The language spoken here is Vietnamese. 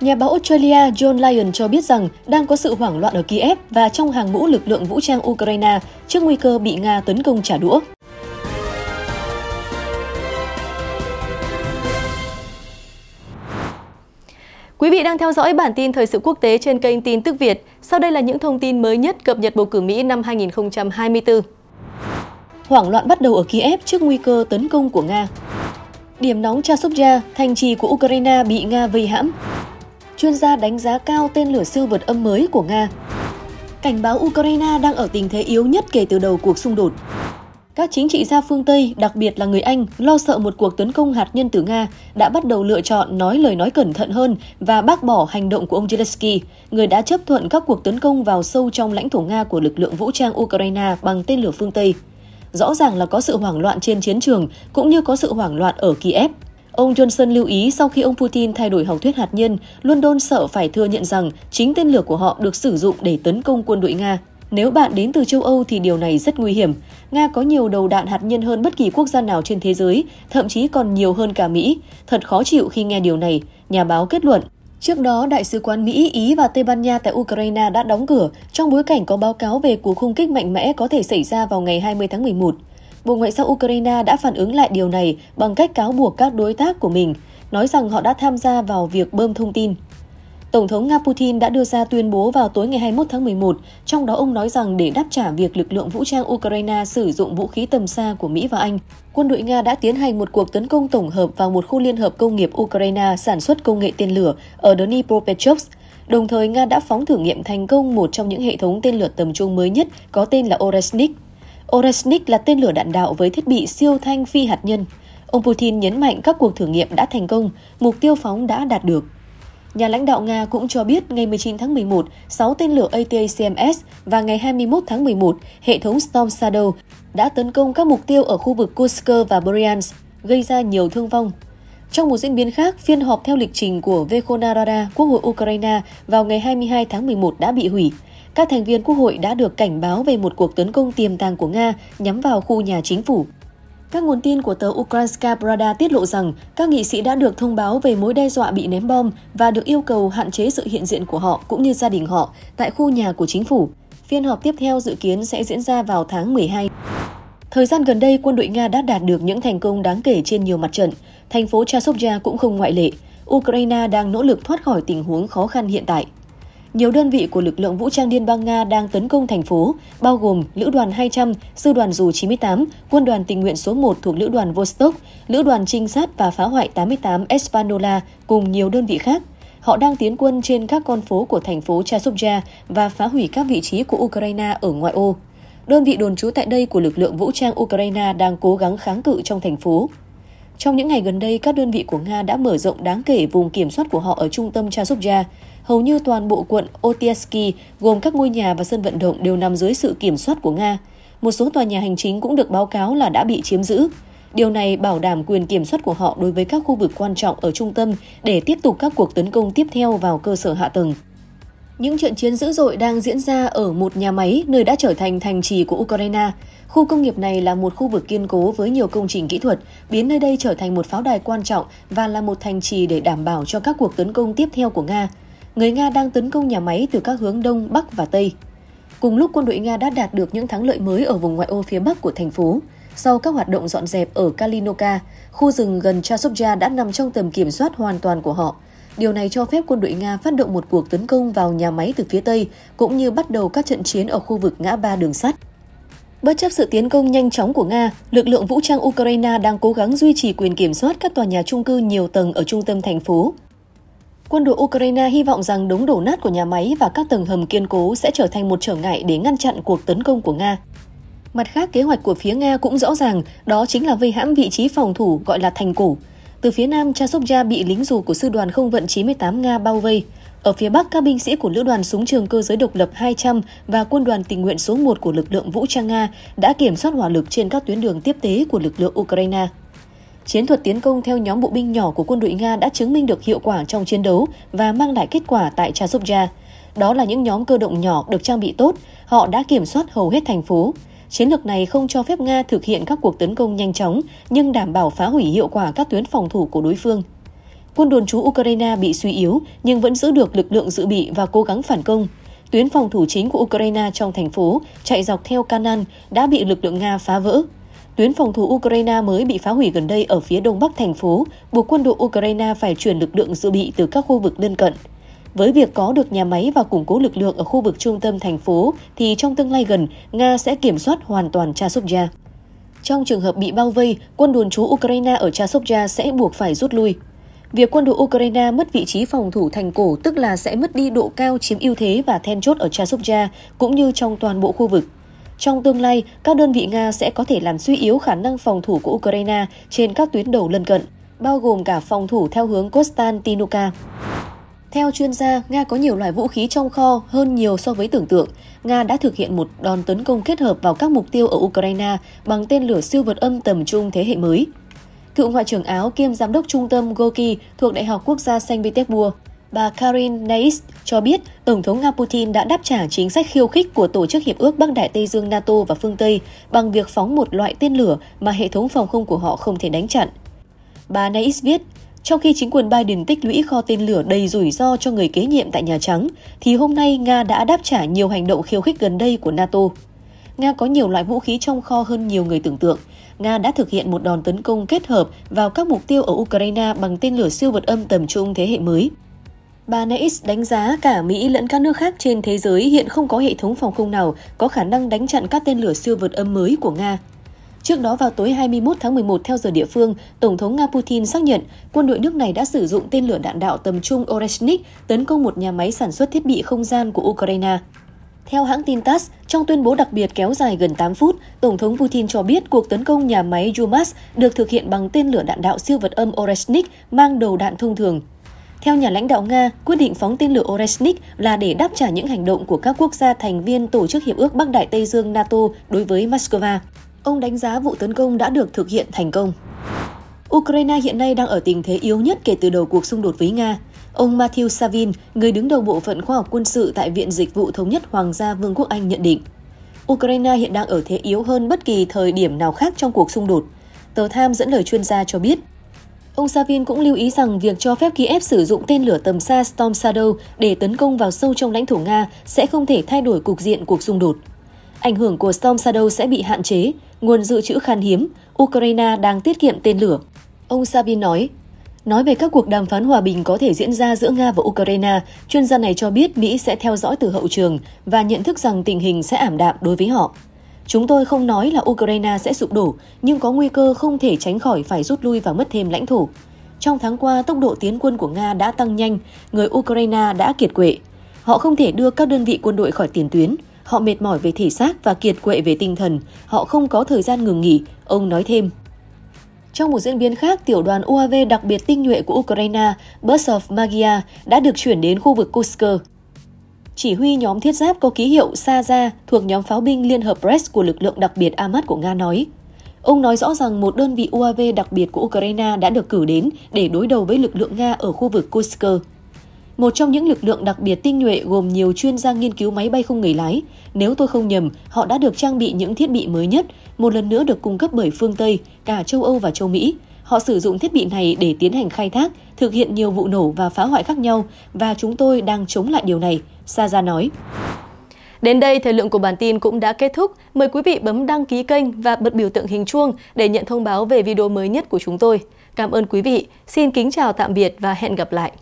Nhà báo Australia John Lyon cho biết rằng đang có sự hoảng loạn ở Kiev và trong hàng ngũ lực lượng vũ trang Ukraine trước nguy cơ bị Nga tấn công trả đũa. Quý vị đang theo dõi bản tin thời sự quốc tế trên kênh tin tức Việt. Sau đây là những thông tin mới nhất cập nhật bầu cử Mỹ năm 2024. Hoảng loạn bắt đầu ở Kiev trước nguy cơ tấn công của Nga. Điểm nóng Chasovya, thành trì của Ukraine bị Nga vây hãm chuyên gia đánh giá cao tên lửa siêu vượt âm mới của Nga. Cảnh báo Ukraine đang ở tình thế yếu nhất kể từ đầu cuộc xung đột. Các chính trị gia phương Tây, đặc biệt là người Anh, lo sợ một cuộc tấn công hạt nhân từ Nga đã bắt đầu lựa chọn nói lời nói cẩn thận hơn và bác bỏ hành động của ông Zelensky, người đã chấp thuận các cuộc tấn công vào sâu trong lãnh thổ Nga của lực lượng vũ trang Ukraine bằng tên lửa phương Tây. Rõ ràng là có sự hoảng loạn trên chiến trường cũng như có sự hoảng loạn ở Kiev. Ông Johnson lưu ý sau khi ông Putin thay đổi học thuyết hạt nhân, London sợ phải thừa nhận rằng chính tên lửa của họ được sử dụng để tấn công quân đội Nga. Nếu bạn đến từ châu Âu thì điều này rất nguy hiểm. Nga có nhiều đầu đạn hạt nhân hơn bất kỳ quốc gia nào trên thế giới, thậm chí còn nhiều hơn cả Mỹ. Thật khó chịu khi nghe điều này, nhà báo kết luận. Trước đó, Đại sứ quán Mỹ, Ý và Tây Ban Nha tại Ukraine đã đóng cửa trong bối cảnh có báo cáo về cuộc không kích mạnh mẽ có thể xảy ra vào ngày 20 tháng 11. Bộ Ngoại giao Ukraine đã phản ứng lại điều này bằng cách cáo buộc các đối tác của mình, nói rằng họ đã tham gia vào việc bơm thông tin. Tổng thống Nga Putin đã đưa ra tuyên bố vào tối ngày 21 tháng 11, trong đó ông nói rằng để đáp trả việc lực lượng vũ trang Ukraine sử dụng vũ khí tầm xa của Mỹ và Anh, quân đội Nga đã tiến hành một cuộc tấn công tổng hợp vào một khu liên hợp công nghiệp Ukraine sản xuất công nghệ tên lửa ở Dnipropetrovsk. Đồng thời, Nga đã phóng thử nghiệm thành công một trong những hệ thống tên lửa tầm trung mới nhất có tên là Oresnik. Oresnik là tên lửa đạn đạo với thiết bị siêu thanh phi hạt nhân. Ông Putin nhấn mạnh các cuộc thử nghiệm đã thành công, mục tiêu phóng đã đạt được. Nhà lãnh đạo Nga cũng cho biết ngày 19 tháng 11, 6 tên lửa ATACMS và ngày 21 tháng 11, hệ thống Storm Shadow đã tấn công các mục tiêu ở khu vực Kursk và Bryansk, gây ra nhiều thương vong, trong một diễn biến khác, phiên họp theo lịch trình của Vekhonarada, Quốc hội Ukraine vào ngày 22 tháng 11 đã bị hủy. Các thành viên quốc hội đã được cảnh báo về một cuộc tấn công tiềm tàng của Nga nhắm vào khu nhà chính phủ. Các nguồn tin của tờ Ukrainska Pravda tiết lộ rằng các nghị sĩ đã được thông báo về mối đe dọa bị ném bom và được yêu cầu hạn chế sự hiện diện của họ cũng như gia đình họ tại khu nhà của chính phủ. Phiên họp tiếp theo dự kiến sẽ diễn ra vào tháng 12. Thời gian gần đây, quân đội Nga đã đạt được những thành công đáng kể trên nhiều mặt trận. Thành phố Chasovya cũng không ngoại lệ. Ukraine đang nỗ lực thoát khỏi tình huống khó khăn hiện tại. Nhiều đơn vị của lực lượng vũ trang Liên bang Nga đang tấn công thành phố, bao gồm Lữ đoàn 200, Sư đoàn Dù 98, Quân đoàn tình nguyện số 1 thuộc Lữ đoàn Vostok, Lữ đoàn trinh sát và phá hoại 88 Espanola cùng nhiều đơn vị khác. Họ đang tiến quân trên các con phố của thành phố Chasovya và phá hủy các vị trí của Ukraine ở ngoại ô. Đơn vị đồn trú tại đây của lực lượng vũ trang Ukraine đang cố gắng kháng cự trong thành phố. Trong những ngày gần đây, các đơn vị của Nga đã mở rộng đáng kể vùng kiểm soát của họ ở trung tâm Chasovya. Hầu như toàn bộ quận Otieski, gồm các ngôi nhà và sân vận động đều nằm dưới sự kiểm soát của Nga. Một số tòa nhà hành chính cũng được báo cáo là đã bị chiếm giữ. Điều này bảo đảm quyền kiểm soát của họ đối với các khu vực quan trọng ở trung tâm để tiếp tục các cuộc tấn công tiếp theo vào cơ sở hạ tầng. Những trận chiến dữ dội đang diễn ra ở một nhà máy nơi đã trở thành thành trì của Ukraine. Khu công nghiệp này là một khu vực kiên cố với nhiều công trình kỹ thuật, biến nơi đây trở thành một pháo đài quan trọng và là một thành trì để đảm bảo cho các cuộc tấn công tiếp theo của Nga. Người Nga đang tấn công nhà máy từ các hướng đông, bắc và tây. Cùng lúc quân đội Nga đã đạt được những thắng lợi mới ở vùng ngoại ô phía bắc của thành phố. Sau các hoạt động dọn dẹp ở Kalinoka, khu rừng gần Chasovya đã nằm trong tầm kiểm soát hoàn toàn của họ – Điều này cho phép quân đội Nga phát động một cuộc tấn công vào nhà máy từ phía Tây, cũng như bắt đầu các trận chiến ở khu vực ngã ba đường sắt. Bất chấp sự tiến công nhanh chóng của Nga, lực lượng vũ trang Ukraine đang cố gắng duy trì quyền kiểm soát các tòa nhà trung cư nhiều tầng ở trung tâm thành phố. Quân đội Ukraine hy vọng rằng đống đổ nát của nhà máy và các tầng hầm kiên cố sẽ trở thành một trở ngại để ngăn chặn cuộc tấn công của Nga. Mặt khác, kế hoạch của phía Nga cũng rõ ràng, đó chính là vây hãm vị trí phòng thủ gọi là thành cổ, từ phía nam, Chasovya bị lính dù của sư đoàn không vận 98 Nga bao vây. Ở phía bắc, các binh sĩ của lữ đoàn súng trường cơ giới độc lập 200 và quân đoàn tình nguyện số 1 của lực lượng vũ trang Nga đã kiểm soát hỏa lực trên các tuyến đường tiếp tế của lực lượng Ukraine. Chiến thuật tiến công theo nhóm bộ binh nhỏ của quân đội Nga đã chứng minh được hiệu quả trong chiến đấu và mang lại kết quả tại Chasovya. Đó là những nhóm cơ động nhỏ được trang bị tốt, họ đã kiểm soát hầu hết thành phố. Chiến lược này không cho phép Nga thực hiện các cuộc tấn công nhanh chóng, nhưng đảm bảo phá hủy hiệu quả các tuyến phòng thủ của đối phương. Quân đồn trú Ukraine bị suy yếu nhưng vẫn giữ được lực lượng dự bị và cố gắng phản công. Tuyến phòng thủ chính của Ukraine trong thành phố chạy dọc theo Kanan đã bị lực lượng Nga phá vỡ. Tuyến phòng thủ Ukraine mới bị phá hủy gần đây ở phía đông bắc thành phố, buộc quân đội Ukraine phải chuyển lực lượng dự bị từ các khu vực lân cận. Với việc có được nhà máy và củng cố lực lượng ở khu vực trung tâm thành phố, thì trong tương lai gần, Nga sẽ kiểm soát hoàn toàn Chasovya. Trong trường hợp bị bao vây, quân đồn trú Ukraine ở Chasovya sẽ buộc phải rút lui. Việc quân đội Ukraine mất vị trí phòng thủ thành cổ tức là sẽ mất đi độ cao chiếm ưu thế và then chốt ở Chasovya cũng như trong toàn bộ khu vực. Trong tương lai, các đơn vị Nga sẽ có thể làm suy yếu khả năng phòng thủ của Ukraine trên các tuyến đầu lân cận, bao gồm cả phòng thủ theo hướng kostantinuka. Theo chuyên gia, Nga có nhiều loại vũ khí trong kho hơn nhiều so với tưởng tượng. Nga đã thực hiện một đòn tấn công kết hợp vào các mục tiêu ở Ukraine bằng tên lửa siêu vượt âm tầm trung thế hệ mới. Cựu Ngoại trưởng Áo kiêm Giám đốc Trung tâm Gorky thuộc Đại học Quốc gia Saint Petersburg, bà Karin Neis cho biết Tổng thống Nga Putin đã đáp trả chính sách khiêu khích của Tổ chức Hiệp ước Bắc Đại Tây Dương NATO và phương Tây bằng việc phóng một loại tên lửa mà hệ thống phòng không của họ không thể đánh chặn. Bà Neis viết, trong khi chính quyền Biden tích lũy kho tên lửa đầy rủi ro cho người kế nhiệm tại Nhà Trắng, thì hôm nay Nga đã đáp trả nhiều hành động khiêu khích gần đây của NATO. Nga có nhiều loại vũ khí trong kho hơn nhiều người tưởng tượng. Nga đã thực hiện một đòn tấn công kết hợp vào các mục tiêu ở Ukraine bằng tên lửa siêu vật âm tầm trung thế hệ mới. Bà Neix đánh giá cả Mỹ lẫn các nước khác trên thế giới hiện không có hệ thống phòng không nào có khả năng đánh chặn các tên lửa siêu vượt âm mới của Nga. Trước đó vào tối 21 tháng 11 theo giờ địa phương, Tổng thống Nga Putin xác nhận quân đội nước này đã sử dụng tên lửa đạn đạo tầm trung Oreshnik tấn công một nhà máy sản xuất thiết bị không gian của Ukraine. Theo hãng tin TASS, trong tuyên bố đặc biệt kéo dài gần 8 phút, Tổng thống Putin cho biết cuộc tấn công nhà máy Yumas được thực hiện bằng tên lửa đạn đạo siêu vật âm Oreshnik mang đầu đạn thông thường. Theo nhà lãnh đạo Nga, quyết định phóng tên lửa Oreshnik là để đáp trả những hành động của các quốc gia thành viên Tổ chức Hiệp ước Bắc Đại Tây Dương NATO đối với Moscow. Ông đánh giá vụ tấn công đã được thực hiện thành công. Ukraine hiện nay đang ở tình thế yếu nhất kể từ đầu cuộc xung đột với Nga. Ông Matthew Savin, người đứng đầu bộ phận khoa học quân sự tại Viện Dịch vụ Thống nhất Hoàng gia Vương quốc Anh nhận định, Ukraine hiện đang ở thế yếu hơn bất kỳ thời điểm nào khác trong cuộc xung đột. Tờ Tham dẫn lời chuyên gia cho biết, Ông Savin cũng lưu ý rằng việc cho phép Kiev sử dụng tên lửa tầm xa Storm Shadow để tấn công vào sâu trong lãnh thổ Nga sẽ không thể thay đổi cục diện cuộc xung đột. Ảnh hưởng của Storm Shadow sẽ bị hạn chế, nguồn dự trữ khan hiếm, Ukraine đang tiết kiệm tên lửa. Ông Sabin nói, Nói về các cuộc đàm phán hòa bình có thể diễn ra giữa Nga và Ukraine, chuyên gia này cho biết Mỹ sẽ theo dõi từ hậu trường và nhận thức rằng tình hình sẽ ảm đạm đối với họ. Chúng tôi không nói là Ukraine sẽ sụp đổ, nhưng có nguy cơ không thể tránh khỏi phải rút lui và mất thêm lãnh thổ. Trong tháng qua, tốc độ tiến quân của Nga đã tăng nhanh, người Ukraine đã kiệt quệ. Họ không thể đưa các đơn vị quân đội khỏi tiền tuyến, Họ mệt mỏi về thể xác và kiệt quệ về tinh thần, họ không có thời gian ngừng nghỉ, ông nói thêm. Trong một diễn biến khác, tiểu đoàn UAV đặc biệt tinh nhuệ của Ukraine, Burst of Magia, đã được chuyển đến khu vực Kursk. Chỉ huy nhóm thiết giáp có ký hiệu Saza thuộc nhóm pháo binh Liên hợp Press của lực lượng đặc biệt Amat của Nga nói. Ông nói rõ rằng một đơn vị UAV đặc biệt của Ukraine đã được cử đến để đối đầu với lực lượng Nga ở khu vực Kursk một trong những lực lượng đặc biệt tinh nhuệ gồm nhiều chuyên gia nghiên cứu máy bay không người lái. Nếu tôi không nhầm, họ đã được trang bị những thiết bị mới nhất, một lần nữa được cung cấp bởi phương Tây, cả châu Âu và châu Mỹ. Họ sử dụng thiết bị này để tiến hành khai thác, thực hiện nhiều vụ nổ và phá hoại khác nhau và chúng tôi đang chống lại điều này, Saza nói. Đến đây, thời lượng của bản tin cũng đã kết thúc. Mời quý vị bấm đăng ký kênh và bật biểu tượng hình chuông để nhận thông báo về video mới nhất của chúng tôi. Cảm ơn quý vị. Xin kính chào tạm biệt và hẹn gặp lại.